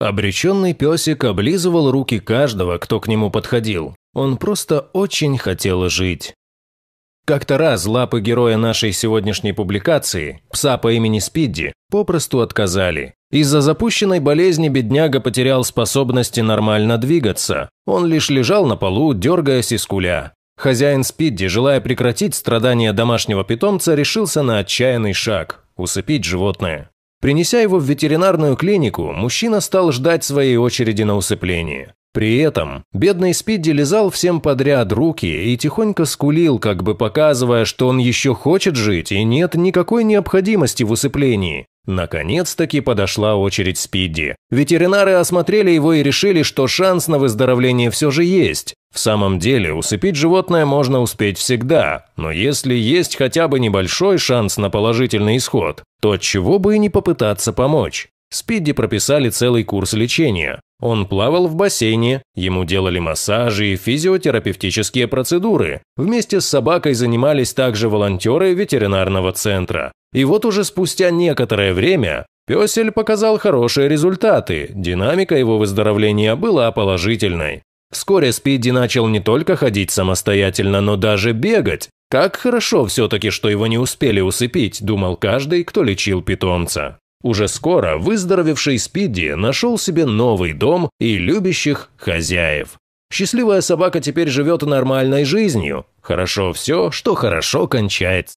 Обреченный песик облизывал руки каждого, кто к нему подходил. Он просто очень хотел жить. Как-то раз лапы героя нашей сегодняшней публикации, пса по имени Спидди, попросту отказали. Из-за запущенной болезни бедняга потерял способности нормально двигаться. Он лишь лежал на полу, дергаясь из куля. Хозяин Спидди, желая прекратить страдания домашнего питомца, решился на отчаянный шаг – усыпить животное. Принеся его в ветеринарную клинику, мужчина стал ждать своей очереди на усыпление. При этом бедный Спидди лизал всем подряд руки и тихонько скулил, как бы показывая, что он еще хочет жить и нет никакой необходимости в усыплении. Наконец-таки подошла очередь Спидди. Ветеринары осмотрели его и решили, что шанс на выздоровление все же есть. В самом деле, усыпить животное можно успеть всегда, но если есть хотя бы небольшой шанс на положительный исход, то чего бы и не попытаться помочь. Спидди прописали целый курс лечения. Он плавал в бассейне, ему делали массажи и физиотерапевтические процедуры. Вместе с собакой занимались также волонтеры ветеринарного центра. И вот уже спустя некоторое время песель показал хорошие результаты, динамика его выздоровления была положительной. Вскоре Спиди начал не только ходить самостоятельно, но даже бегать. Как хорошо все-таки, что его не успели усыпить, думал каждый, кто лечил питомца. Уже скоро выздоровевший Спиди нашел себе новый дом и любящих хозяев. Счастливая собака теперь живет нормальной жизнью. Хорошо все, что хорошо кончается.